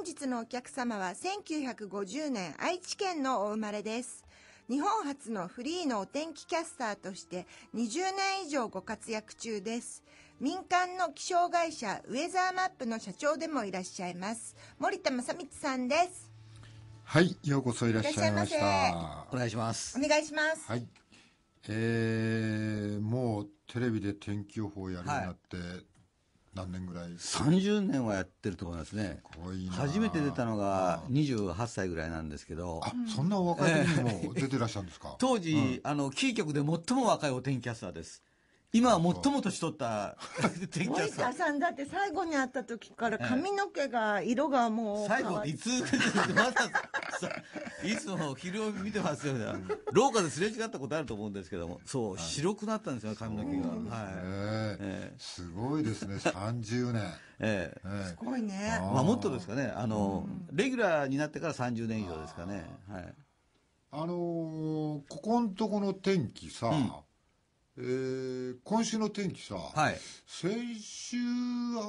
本日のお客様は1950年愛知県のお生まれです。日本初のフリーのお天気キャスターとして20年以上ご活躍中です。民間の気象会社ウェザーマップの社長でもいらっしゃいます。森田正光さんです。はい、ようこそいらっしゃいました。お願いします。お願いします。はい。えー、もうテレビで天気予報やるようになって、はい何年ぐらい ?30 年はやってると思いますね。初めて出たのが28歳ぐらいなんですけど。あ、そんなお若い時にも出てらっしゃるんですか、当時、うん、あの、キー局で最も若いお天気キャスターです。今は最も年取った天 森田さんだって最後に会った時から髪の毛が色がもう最後っいつまださいつも昼を見てますよね廊下ですれ違ったことあると思うんですけどもそう、白くなったんですよ髪の毛がはいええすごいですね、30年。えええすごいねあまあもっとですかねあの、レギュラーになってから30年以上ですかねはいあのーここんとこの天気さ、えー、今週の天気さ、はい、先週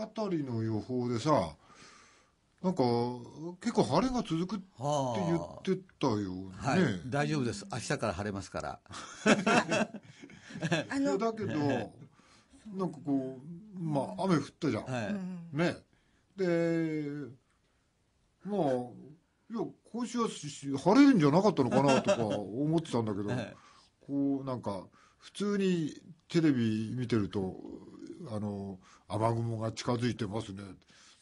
あたりの予報でさなんか結構晴れが続くって言ってたよね、はい、大丈夫です明日から晴れますから だけどなんかこうまあ雨降ったじゃん、はい、ねでまあいや今週は晴れるんじゃなかったのかなとか思ってたんだけど、こうなんか普通にテレビ見てるとあの雨雲が近づいてますね。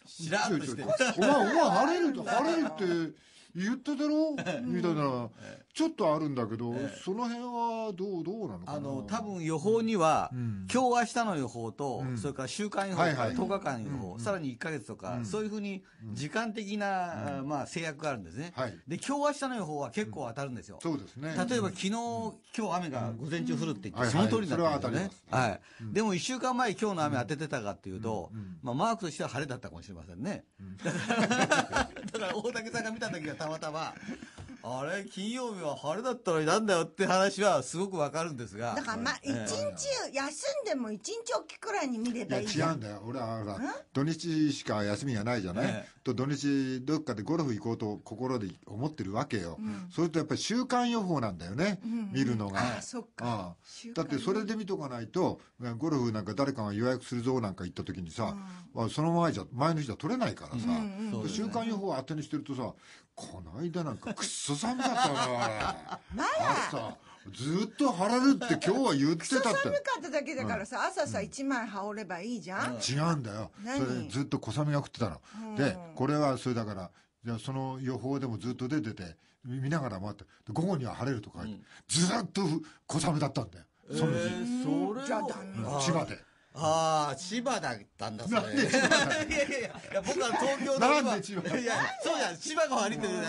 知らんとして。お前、お前晴れると晴れるって言ってたろ みたいな、ちょっとあるんだけど、その辺はどう、どうなのかなあの、多分予報には、今日明日の予報と、それから週間予報とか、10日間予報、さらに1か月とか、そういうふうに時間的な、まあ制約があるんですね。で、今日明日の予報は結構当たるんですよ。そうですね。例えば昨日、今日雨が午前中降るって言って、その通りだったんですね。はい。でも1週間前今日の雨当ててたかっていうと、まあマークとしては晴れだったかもしれませんね。だから大竹さんが見た時はたまたま、あれ、金曜日は晴れだったのになんだよって話はすごくわかるんですが。だから、まあ、一日、休んでも一日おきくらいに見ればいい違うんだよ。俺はほ土日しか休みがないじゃない、ええと、土日どっかでゴルフ行こうと心で思ってるわけよ。うん、それとやっぱり週間予報なんだよね。うんうん、見るのが。あ、そっか。だってそれで見とかないと、ゴルフなんか誰かが予約するぞなんか行った時にさ、うん、その前じゃ、前の日じゃ取れないからさ、うんうん、週間予報を当てにしてるとさ、この間なんかくっそ寒かったな、まだ朝、ずっと晴られるって今日は言ってたって。寒かっただけだからさ、うん、朝さ、一、枚羽織ればいいじゃん、うん、違うんだよ。それずっと小雨が降ってたの。うん、で、これは、それだから、じゃその予報でもずっと出てて、見ながら待って、午後には晴れるとか、うん、ずっと小雨だったんだよ。その日。えー、それじゃあダメ。千葉で。ああ、千葉だったんだ、それ。いやいやいや、僕は東京の。なんで千葉いや、そうじゃん、千葉が悪いんだよね。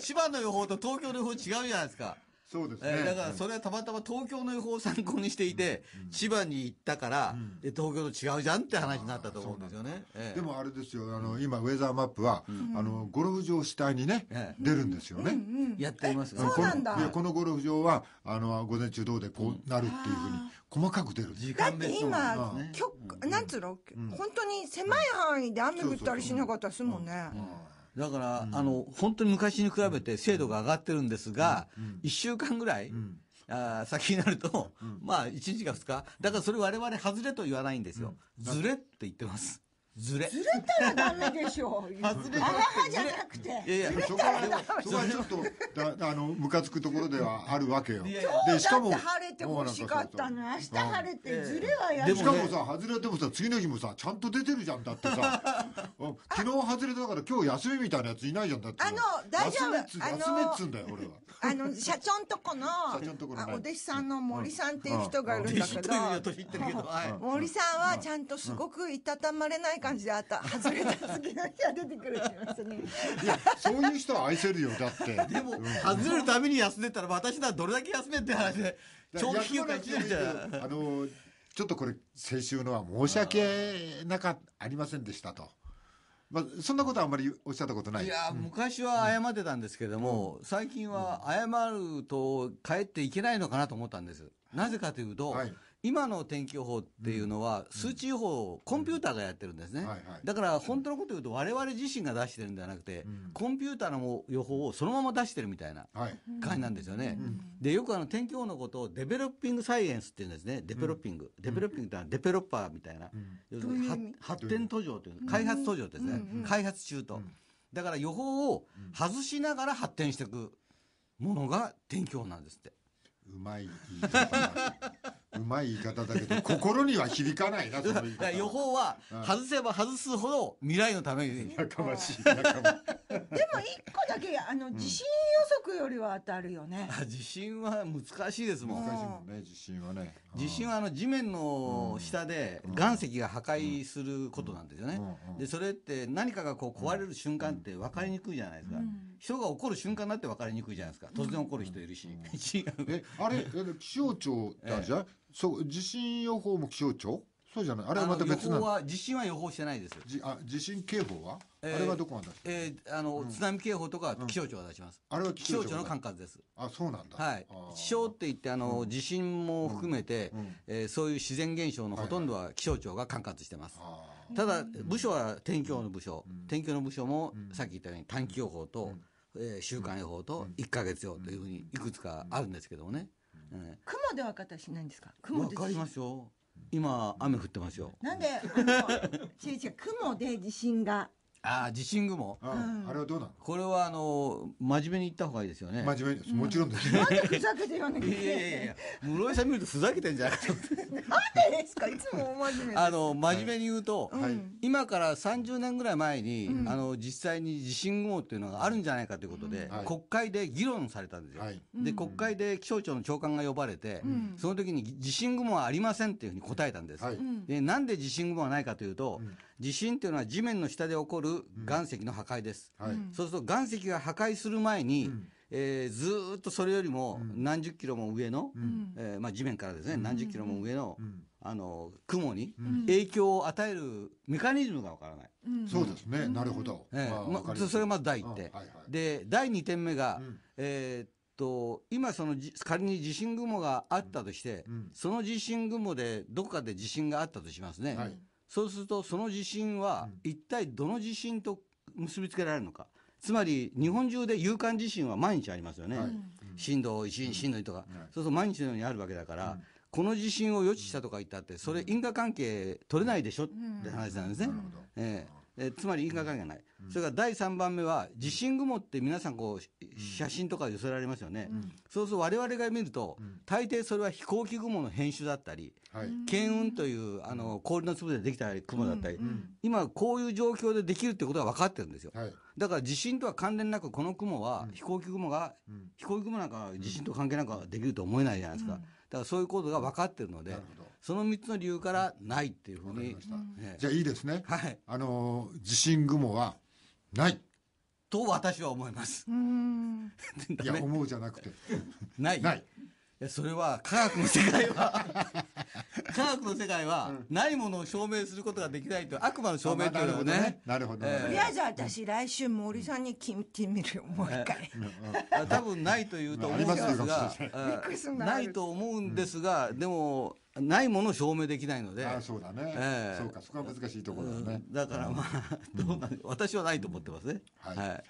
千葉の予報と東京の予報違うじゃないですか。そうですね、えー、だからそれはたまたま東京の予報を参考にしていて、うん、千葉に行ったから、うん、で東京と違うじゃんって話になったと思うんですよね、えー、でもあれですよあの今ウェザーマップは、うん、あのゴルフ場主体にね、出るんですよね、うんうん、やっていますそうなんだこのゴルフ場はあの午前中どうでこうなるっていうふうに細かく出る時間だって今、ね、なんつうの、本当に狭い範囲で雨降ったりしなかったですもんね、うんだから、うん、あの、本当に昔に比べて精度が上がってるんですが、うん、1週間ぐらい、うんあ先になると、うん、まあ1日か2日だからそれ我々外れと言わないんですよ、ずれって言ってますずれ。ずれたらダメでしょう。あはじゃなくて。いやいや、そこは、そこはちょっと、だあの、ムカつくところではあるわけよ。で、しかも。晴れて欲しかったの。明日晴れて、ずれはやる。しかもさ、外れてもさ、次の日もさ、ちゃんと出てるじゃん。だってさ、昨日外れただから今日休みみたいなやついないじゃん。だって。あの、大丈夫。休めっつんだよ、俺は。あの、社長んとこの、お弟子さんの森さんっていう人がいるんだけど、森さんはちゃんとすごくいたたまれない感じであった外れた好きな人出てくるって言いましたねいやそういう人は愛せるよだってでも、うん、外れるために休んでたら私ならどれだけ休めって話で長期休暇来てじゃあのちょっとこれ先週のは申し訳なかありませんでしたと。まあ、そんなことはあんまりおっしゃったことないいや、昔は謝ってたんですけども、うん、最近は謝ると帰っていけないのかなと思ったんです。なぜかというと、はい、今の天気予報っていうのは、数値予報をコンピューターがやってるんですね、だから本当のこと言うと、われわれ自身が出してるんではなくて、コンピューターの予報をそのまま出してるみたいな感じなんですよね。でよくあの天気予報のことをデベロッピングサイエンスっていうんですね、デベロッピング、デベロッピングってのはデベロッパーみたいな、要するに発展途上という、開発途上ですね、開発中と。だから予報を外しながら発展していくものが天気予報なんですって。うまい。いいうまい言い方だけど、心には響かないな、そのい予報は、外せば外すほど未来のために。やかましい、やかましい。でも一個だけ、あの、地震予測よりは当たるよね。地震は難しいですもん。難しいもんね、地震はね。地震はあの、地面の下で岩石が破壊することなんですよね。で、それって何かがこう壊れる瞬間って分かりにくいじゃないですか。人が起こる瞬間だって分かりにくいじゃないですか。突然起こる人いるし。あれ、気象庁じゃそう地震予報も気象庁そうじゃないあれはまた別なの地震は予報してないですじあ地震警報は、えー、あれはどこが出してえー、あの、うん、津波警報とか気象庁が出します、うん、あれは気象庁の管轄ですあそうなんだはい気象って言ってあの、うん、地震も含めて、うん、えー、そういう自然現象のほとんどは気象庁が管轄してます、はいはい、ただ部署は天気予報の部署、天気予報の部署も、さっき言ったように短期予報と、えー、週間予報と1か月予報というふうにいくつかあるんですけどもね、雲で分かったりしないんですか雲で分かりますよ今雨降ってますよなんであの違う違う雲で地震がああ地震雲、うん、あれはどうなのこれはあの真面目に言った方がいいですよね真面目ですもちろんです、うん、なんでふざけて言わなきゃいけないいや室井さん見るとふざけてんじゃないかなんでですかいつも真面目あの真面目に言うと、はい、今から30年ぐらい前に、うん、あの実際に地震雲っていうのがあるんじゃないかということで、はい、国会で議論されたんですよ、はい、で国会で気象庁の長官が呼ばれて、うん、その時に地震雲はありませんっていうふうに答えたんです、はい、でなんで地震雲はないかというと、うん地震っていうのは地面の下で起こる岩石の破壊です、うんはい、そうすると岩石が破壊する前に、うん、えー、ずっとそれよりも何十キロも上の、うん、えー、まあ、地面からですね、何十キロも上の、うん、あの雲に影響を与えるメカニズムがわからない、うんそうですねなるほど、えーまあ、まそれがまず第一点、はいはい、で第二点目が、うん、えーと今その仮に地震雲があったとして、うん、その地震雲でどこかで地震があったとしますね、はい、そうするとその地震は一体どの地震と結びつけられるのか。つまり日本中で有感地震は毎日ありますよね、震度1、震度2とか、そうすると毎日のようにあるわけだから、この地震を予知したとか言ったって、それ、因果関係取れないでしょって話なんですね。えええつまり因果関係ない、うん、それから第3番目は地震雲って皆さんこう写真とか寄せられますよね、うん、そうすると我々が見ると、うん、大抵それは飛行機雲の編集だったり、はい、雲というあの氷の粒でできた雲だったり、今こういう状況でできるってことが分かってるんですよ。はいだから地震とは関連なくこの雲は飛行機雲が、飛行機雲なんか地震と関係なんかできると思えないじゃないですか、だからそういうことが分かってるのでその3つの理由からないっていうふうに、じゃあいいですね、はい、あの地震雲はないと私は思います いや思うじゃなくて ないないそれは科学の世界は 科学の世界はないものを証明することができないと悪魔の証明というのをねなるほどね、とりあえず私来週森さんに聞いてみるよもう一回、多分ないというと思うんですが、ないと思うんですが、でもないものを証明できないので。あそうだね。えー、そうか、そこは難しいところだね。だからまあ、うん、どうな私はないと思ってますね。はい。はい、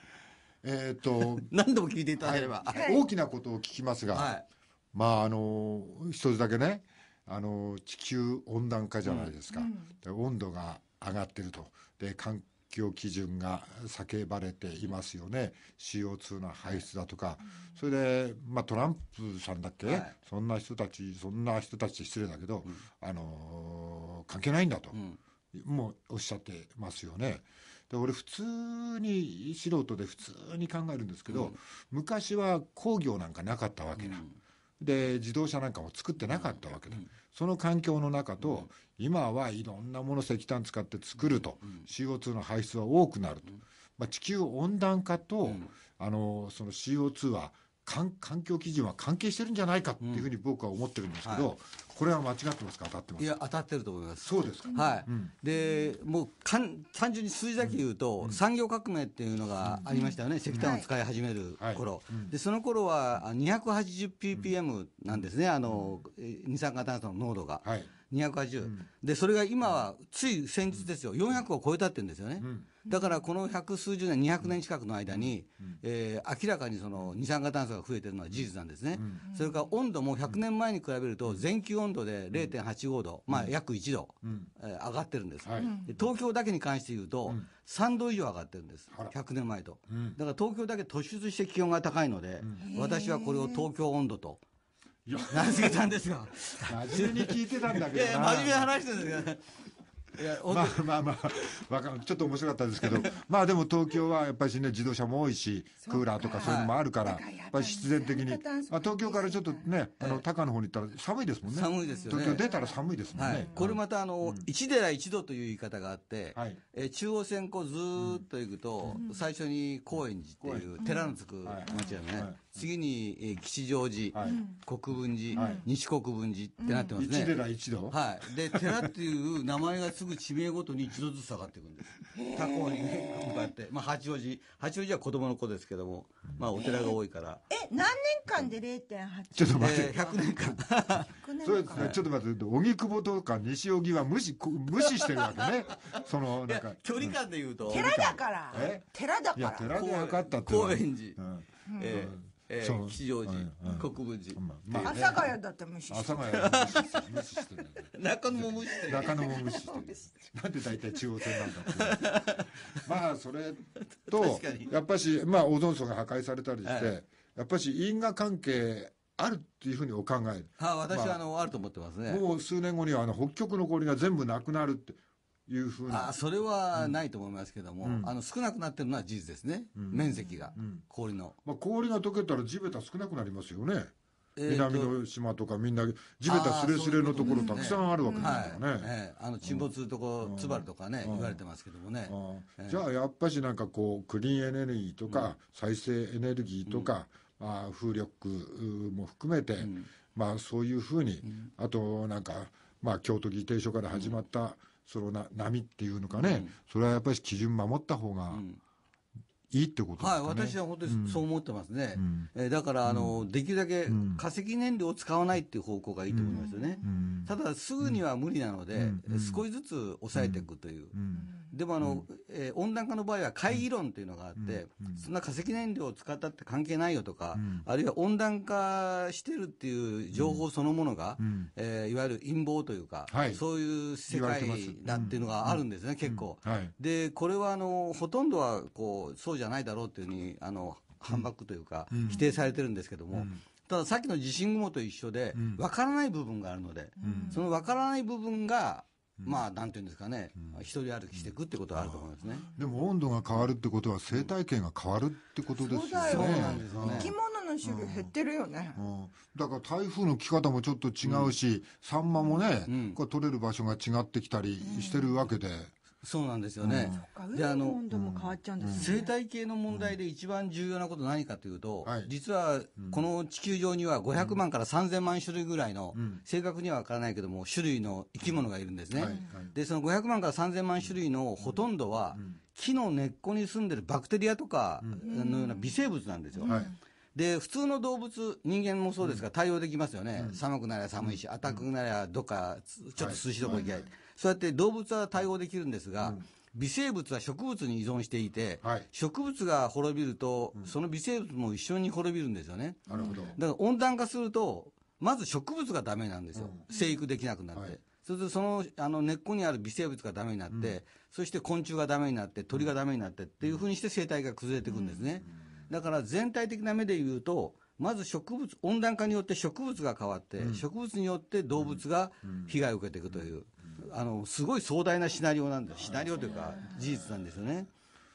えー、っと。何度も聞いていただければ、はい、大きなことを聞きますが、はい、まああの一つだけねあの地球温暖化じゃないですか、うん、温度が上がってるとで環境基準が叫ばれていますよね CO2 の排出だとか、うん、それで、まあ、トランプさんだっけ、はい、そんな人たちそんな人たち失礼だけど、うん、あの関係ないんだと、もうおっしゃってますよね。で俺普通に素人で普通に考えるんですけど、昔は工業なんかなかったわけだ。うんで自動車なんかも作ってなかったわけだ、うん、その環境の中と、うん、今はいろんなもの石炭使って作ると、うん、CO2 の排出は多くなると、まあ、地球温暖化と、あのその CO2 は環境基準は関係してるんじゃないかっていうふうに僕は思ってるんですけど、うんはい、これは間違ってますか、当たってますいや、当たってると思います。そうですか、はい、うん、でもうかん単純に数字だけ言うと、うん、産業革命っていうのがありましたよね、石炭を使い始める頃、はい、でその頃は 280ppm なんですね、あの二酸化炭素の濃度が。はい280、うん、でそれが今はつい先日ですよ、400を超えたって言うんですよね、うん、だからこの百数十年、200年近くの間に、えー、明らかにその二酸化炭素が増えてるのは事実なんですね、それから温度も100年前に比べると、全球温度で0.85度、まあ、約1度、えー、上がってるんです、はい、東京だけに関して言うと、3度以上上がってるんです、100年前と。だから東京だけ突出して気温が高いので、私はこれを東京温度と。いや、何すけたんですか。真面目に聞いてたんだけどいやいや、真面目に話してるんですけどね。いやまあまあまあ、わかちょっと面白かったですけど、まあでも東京はやっぱりね、自動車も多いし、クーラーとかそういうのもあるから、やっぱり必然的に、まあ、東京からちょっとね、あの、高の方に行ったら寒いですもんね。寒いですよね。東京出たら寒いですもんね。これまたあの、一寺一度という言い方があって、え中央線こうずっと行くと、最初に高円寺っていう寺のつく町だね。次に、えー、吉祥寺、はい、国分寺、はい、西国分寺ってなってますね。一寺一度はい。で、寺っていう名前がすぐ地名ごとに一度ずつ下がっていくんです。他校にね、こうやって。まあ、八王子。八王子は子供の子ですけども、まあ、お寺が多いから。え、何年間で 0.8? ちょっと待って。えー、100年間。100年間。そうですね。ちょっと待って、荻窪とか西荻は無視、無視してるわけね。その、なんか。距離感で言うと。寺だから。寺だから。いや、寺でかったって。高円寺。うんえー、えー、吉祥寺、国分寺、ま阿佐ヶ谷だって無視してる阿佐ヶ谷無視して中野も無視して中野も無視して なんで大体中央線なんだまあそれとやっぱし、まあ、オゾン層が破壊されたりして、やっぱし因果関係あるっていうふうにお考え、はあ、私はあの、あ、ると思ってますねもう数年後にはあの北極の氷が全部なくなるっていうふうなあそれはないと思いますけども、うん、あの少なくなってるのは事実ですね、うん、面積が、うん、氷の、まあ、氷が溶けたら地べた少なくなりますよね、南の島とかみんな地べたすれすれのところたくさんあるわけですからね、えー、あの沈没るとこ津軽とかね言われてますけどもね、じゃあやっぱしなんかこうクリーンエネルギーとか再生エネルギーとか、まあ、風力も含めて、まあそういうふうに、あとなんかまあ、京都議定書から始まった、そのな波っていうのかね、うん、それはやっぱり基準守った方が、うんいいってことですか、ね、はい、私は本当にそう思ってますね。うん、だから、あの、うん、できるだけ化石燃料を使わないっていう方向がいいと思いますよね。うん、ただ、すぐには無理なので、少しずつ抑えていくという。でもあの、えー、温暖化の場合は懐疑論というのがあって、そんな化石燃料を使ったって関係ないよとか、あるいは温暖化してるっていう情報そのものが、えー、いわゆる陰謀というか、はい、そういう世界だっていうのがあるんですね、結構。はい、で、これはあの、ほとんどは、こう、そうじゃないだろうというふうにあの反駁というか、否定されてるんですけども、たださっきの地震雲と一緒で、分からない部分があるので、その分からない部分が、まあ、なんていうんですかね、一人歩きしていくってことはあると思いますね、でも温度が変わるってことは、生態系が変わるってことですよね。そうなんですよね生き物の種類減ってるよね、だから台風の来方もちょっと違うし、サンマもね、これ取れる場所が違ってきたりしてるわけで。そうなんですよね。で、あの、うん生態系の問題で一番重要なこと何かというと、うん、実はこの地球上には500万から3000万種類ぐらいの、うん、正確にはわからないけども、種類の生き物がいるんですね。はいはい、で、その500万から3000万種類のほとんどは、木の根っこに住んでるバクテリアとかのような微生物なんですよ。はいで普通の動物人間もそうですが対応できますよね、うん、寒くなりゃ寒いし暖かくなりゃどっかちょっと涼しいとこ行きゃい、はいはいそうやって動物は対応できるんですが、微生物は植物に依存していて、はい、植物が滅びると、うん、その微生物も一緒に滅びるんですよね。なるほど。だから温暖化すると、まず植物がダメなんですよ。うん、生育できなくなって。はい、そるとそのあの根っこにある微生物がダメになって、うん、そして昆虫がダメになって、鳥がダメになってっていうふうにして生態が崩れていくんですね。だから全体的な目で言うと、まず植物、温暖化によって植物が変わって、植物によって動物が被害を受けていくという。あのすごい壮大なシナリオなんですシナリオというか事実なんですよね。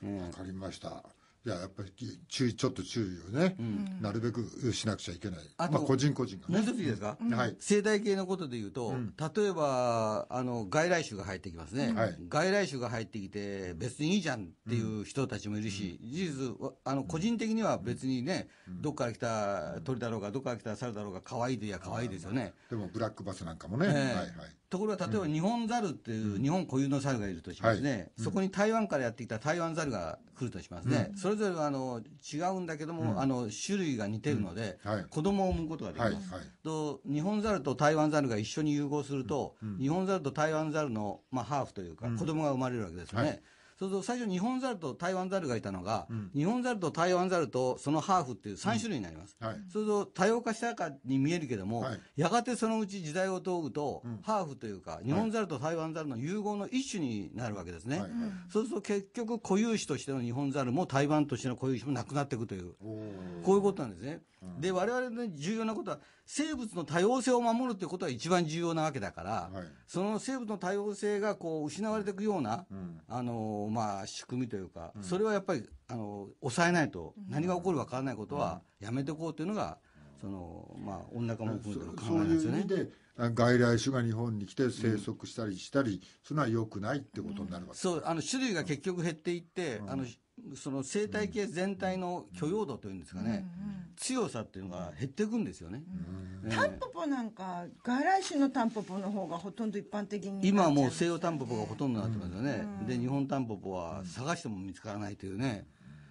わ、うん、かりましたいややっぱり注意ちょっと注意をね、うん、なるべくしなくちゃいけないあと、まあ、個人個人がねもう一ついいですか、はい、生態系のことでいうと、うん、例えばあの外来種が入ってきますね、はい、外来種が入ってきて別にいいじゃんっていう人たちもいるし、事実あの個人的には別にね、どっから来た鳥だろうがどっから来た猿だろうが可愛いでいや可愛いですよね、でもブラックバスなんかもね、えー、はいはいところが例えば日本ザルっていう日本固有の猿がいるとしますね、はいうん、そこに台湾からやってきた台湾ザルが来るとしますね、うん、それぞれあの違うんだけども、うん、あの種類が似てるので、はい、子供を産むことができます、はい、と日本ザルと台湾ザルが一緒に融合すると、日本ザルと台湾ザルの、まあ、ハーフというか子供が生まれるわけですよね、そうすると最初日本猿と台湾猿がいたのが、うん、日本猿と台湾猿とそのハーフっていう3種類になります。うんはい、そうすると多様化したかに見えるけども、はい、やがてそのうち時代を問うと、うん、ハーフというか、日本猿と台湾猿の融合の一種になるわけですね。はいそうすると結局固有種としての日本猿も台湾としての固有種もなくなっていくという、こういうことなんですね。で、我々の重要なことは、生物の多様性を守るということは一番重要なわけだから、はい、その生物の多様性がこう失われていくような、うん、あのまあ、仕組みというか、うん、それはやっぱりあの抑えないと、何が起こるか分からないことはやめていこうというのが、そのまあ、温暖化も含めて考えなんですよね。外来種が日本に来て生息したりしたり、うん、それはよくないってことになるわけそうあの種類が結局減っていって、うん、あのその生態系全体の許容度というんですかね、強さっていうのが減っていくんですよね、タンポポなんか外来種のタンポポの方がほとんど一般的に、ね、今はもう西洋タンポポがほとんどになってますよね、で日本タンポポは探しても見つからないというね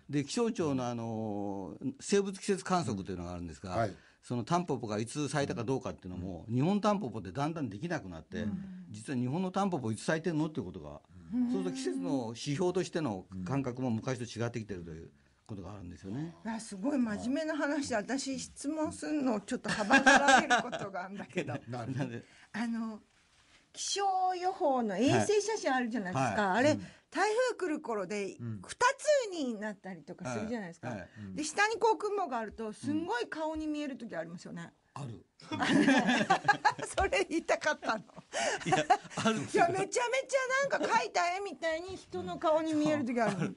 で気象庁のあの生物季節観測というのがあるんですが、はい、そのタンポポがいつ咲いたかどうかっていうのも、日本タンポポってだんだんできなくなって、実は日本のタンポポいつ咲いてるのっていうことがそうすると季節の指標としての感覚も昔と違ってきてるという。ことがあるんですよね。すごい真面目な話で、私質問するのをちょっとはばかられることがあるんだけど。あの気象予報の衛星写真あるじゃないですか。はいあれ、うん、台風来る頃で2つになったりとかするじゃないですか。で、下にこう雲があると、すんごい顔に見える時ありますよね。うん、ある。それ言いたかったのいやめちゃめちゃなんか描いた絵みたいに人の顔に見える時ある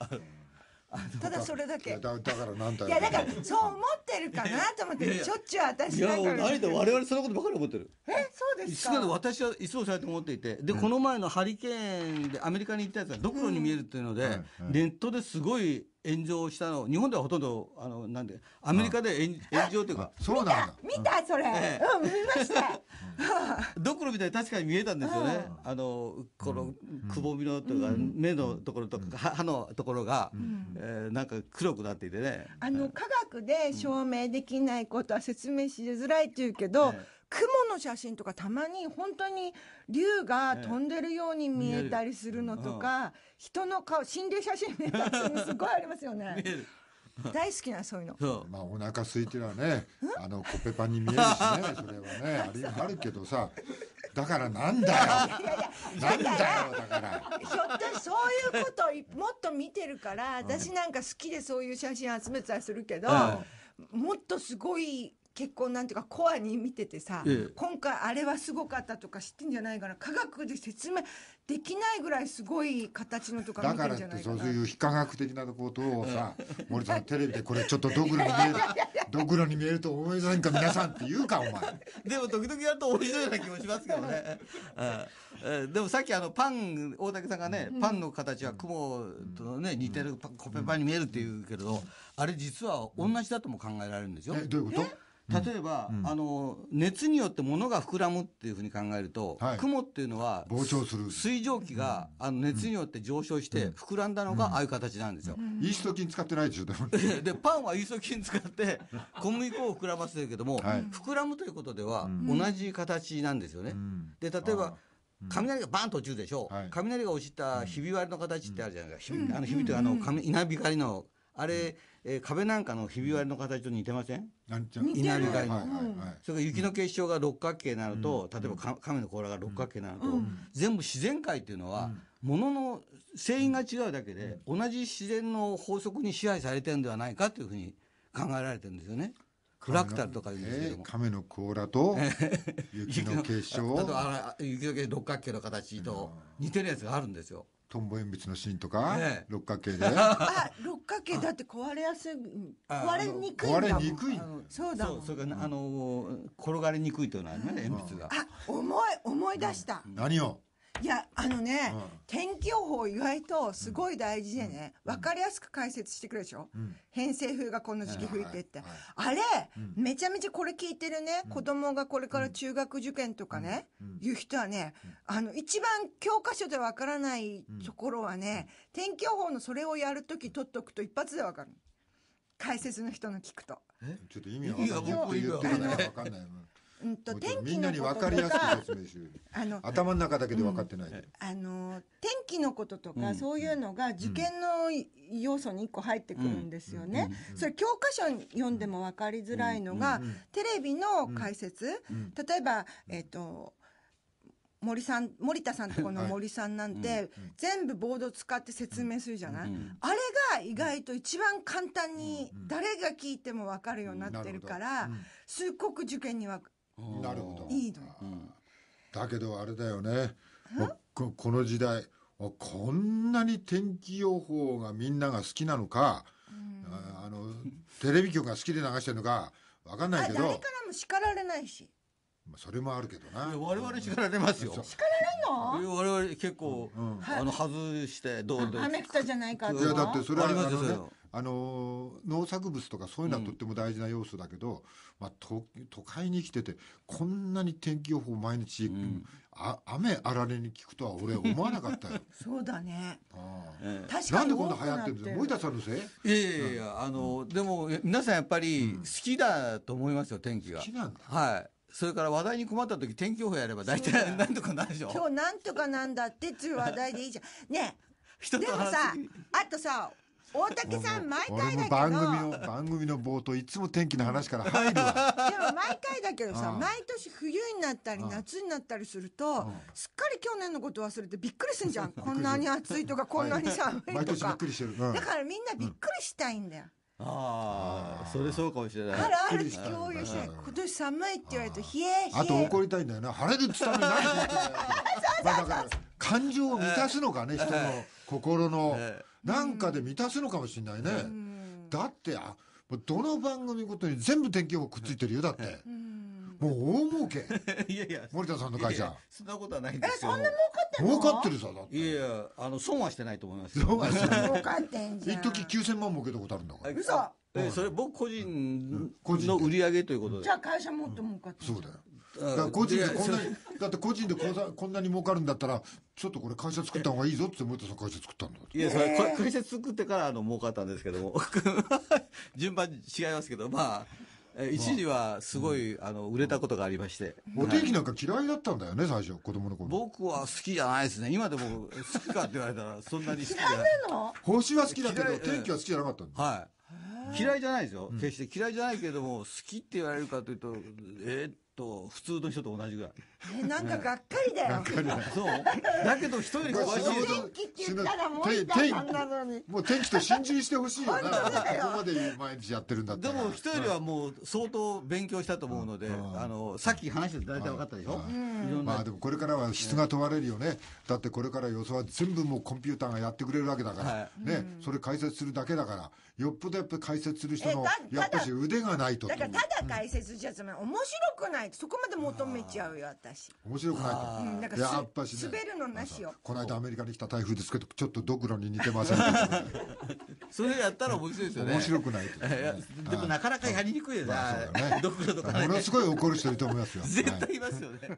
ただそれだけだからなんだいやだからそう思ってるかなと思ってしょっちゅう私んかいや我々そんなことばかり思ってるえそうですか私はいつもそうやって思っていてで、この前のハリケーンでアメリカに行ったやつがドクロに見えるっていうので、ネットですごい炎上したの日本ではほとんどあのなんでアメリカで炎炎上というかそうなんだ見たそれ、ええ、うん見ました ドクロみたいに確かに見えたんですよね、うん、あのこのくぼみのとか、うん、目のところとか、うん、歯のところが、うん、えー、なんか黒くなっていてねあの科学で証明できないことは説明しづらいっていうけど、ええ雲の写真とかたまに本当に竜が飛んでるように見えたりするのとか、人の顔心霊写真見えたりするのすごいありますよね。大好きなそういうの。うまあお腹空いてるはね、あのコペパンに見えるしね、それはね、あれあるけどさ、だからなんだよ。なんだよだから。ひょっとしそういうことをいもっと見てるから私なんか好きでそういう写真集めたりするけど、もっとすごい結婚なんていうかコアに見ててさ、ええ、今回あれはすごかったとか知ってんじゃないかな科学で説明できないぐらいすごい形のとか見てんじゃないかなだからそういう非科学的なことをさ森さんテレビでこれちょっとドクロに見える ドクロに見えると思いませんか皆さんって言うかお前でも時々やると面白いような気もしますけどね、でもさっきあのパン大竹さんがね、うん、パンの形は雲とね、うん、似てるコペパンに見えるって言うけれど、あれ実は同じだとも考えられるんですよ、えどういうこと例えば、うん、あの熱によって物が膨らむっていうふうに考えると、はい、雲っていうのは膨張する水蒸気が、あの熱によって上昇して、膨らんだのがああいう形なんですよ、イースト菌使ってないでしょでも でパンはイースト菌使って 小麦粉を膨らませるけども、はい、膨らむということでは同じ形なんですよね、で例えば雷がバンと落ちるでしょう、はい、雷が落ちたひび割れの形ってあるじゃないですか、うん、あのひびというかあの稲光のあれ、うんえー、壁なんかのひび割れの形と似てません、うん、稲荷街はいはいはい、それから雪の結晶が六角形になると、うん、例えば亀の甲羅が六角形になると、うん、全部自然界っていうのは、ものの繊維が違うだけで、同じ自然の法則に支配されてるんではないかというふうに考えられてるんですよね。クラクタルとか言うんですけども、亀の甲羅と 雪の結晶あと雪の結晶六角形の形と似てるやつがあるんですよ。トンボ鉛筆の芯とか、ね、六角形で あ六角形だって壊れやすい壊れにくいんだ壊れにくいそうだそうそれから、うん、あの転がりにくいというのはね鉛筆があ重い思い出した何をいや、あのね、うん天気予報意外とすごい大事でね、わ、かりやすく解説してくれるでしょ、うん偏西風がこの時期吹いてって。はいあれ、うんめちゃめちゃこれ聞いてるね、子供がこれから中学受験とかね、うんいう人はね、あの、一番教科書でわからないところはね、天気予報のそれをやるとき取っとくと一発でわかる。解説の人の聞くと。ちょっと意味がかんない。いや僕わかんない。うんと天気みんなに分かりやすく説明しあの頭の中だけで分かってない、あの天気のこととか、そういうのが受験の要素に一個入ってくるんですよね、それ教科書読んでも分かりづらいのが、テレビの解説、例えばえっ、と森さん森田さんとこの森さんなんて、全部ボード使って説明するじゃない、あれが意外と一番簡単に誰が聞いても分かるようになってるから、すっごく受験にはなるほどいいのよ、だけどあれだよねこの時代こんなに天気予報がみんなが好きなのか、あのテレビ局が好きで流してるのかわかんないけど誰からも叱られないしそれもあるけどな。我々叱られますよ。叱られんの？我々結構、あの外してどうで。雨降ったじゃないかいやだってそれはありますよ。あの農作物とかそういうのはとっても大事な要素だけど、まあ、都会に来ててこんなに天気予報毎日、あ雨あられに聞くとは俺思わなかったよ そうだねああ確かになんで今度流行ってるんです森田さんのせいいやいやいや、あのでも皆さんやっぱり好きだと思いますよ天気が好きなんだはいそれから話題に困った時天気予報やれば大体なんとかなるでしょ今日なんとかなんだってっていう話題でいいじゃんね でもさあとさ大竹さん毎回だけど番組の番組の冒頭いつも天気の話から入るわ でも毎回だけどさ、毎年冬になったり夏になったりすると、すっかり去年のこと忘れてびっくりするじゃん こんなに暑いとかこんなに寒いとか、毎年びっくりしてる、だからみんなびっくりしたいんだよ、ああそれそうかもしれないあるある共有して今年寒いって言われると冷え冷えあと怒りたいんだよな、晴れるって言ったのに何 だから感情を満たすのかね、人の心の、えーなんかで満たすのかもしれないね。うん、だって、あ、どの番組ごとに全部天気予報くっついてるよ、だって。もう大儲け。いやいや。森田さんの会社。いやいやそんなことはないんですよ。え、そんな儲かってるの儲かってるさ、だって。いやいや、あの、損はしてないと思います損はしてない。儲かってんじゃん。一時9000万儲けたことあるんだから。嘘え、それ僕個人の売り上げということで。じゃあ会社もって儲かってそうだよ。だ個人でこんなに、だって個人でこんなこんなに儲かるんだったら、ちょっとこれ会社作った方がいいぞって思ってさ、会社作ったんだいや、それ、会社作ってからあの儲かったんですけども、順番違いますけど、まあ、一時はすごい、あの売れたことがありまして、お天気なんか嫌いだったんだよね、最初、子供の頃僕は好きじゃないですね、今でも好きかって言われたら、そんなに好きじゃない。星は好きだけど、天気は好きじゃなかったんだ。はい嫌いじゃないですよ、うん、決して嫌いじゃないけれども好きって言われるかというとえー、っと普通の人と同じぐらいえなんかがっかりだよ、そうだけど一人に詳しい天気って言ったらもう天気と心中してほしいよなここまで毎日やってるんだったらでもよ人はもう相当勉強したと思うので、うん、あのさっき話して大体分かったでしょ、はまあでもこれからは質が問われるよね、だってこれから予想は全部もうコンピューターがやってくれるわけだから、はい、ね、うん、それ解説するだけだからよっぽどやっぱり解説する人のやっぱし腕がないとだからただ解説じゃつまり、面白くないそこまで求めちゃうよ私面白くないと、うん、だからやっぱし、滑るのなしよこの間アメリカに来た台風ですけどちょっとドクロに似てません それやったら面白いですよね面白くないと、でもなかなかやりにくいよね,、まあ、そうだねドクロとか、ものすごい怒る人いると思いますよ 絶対いますよね、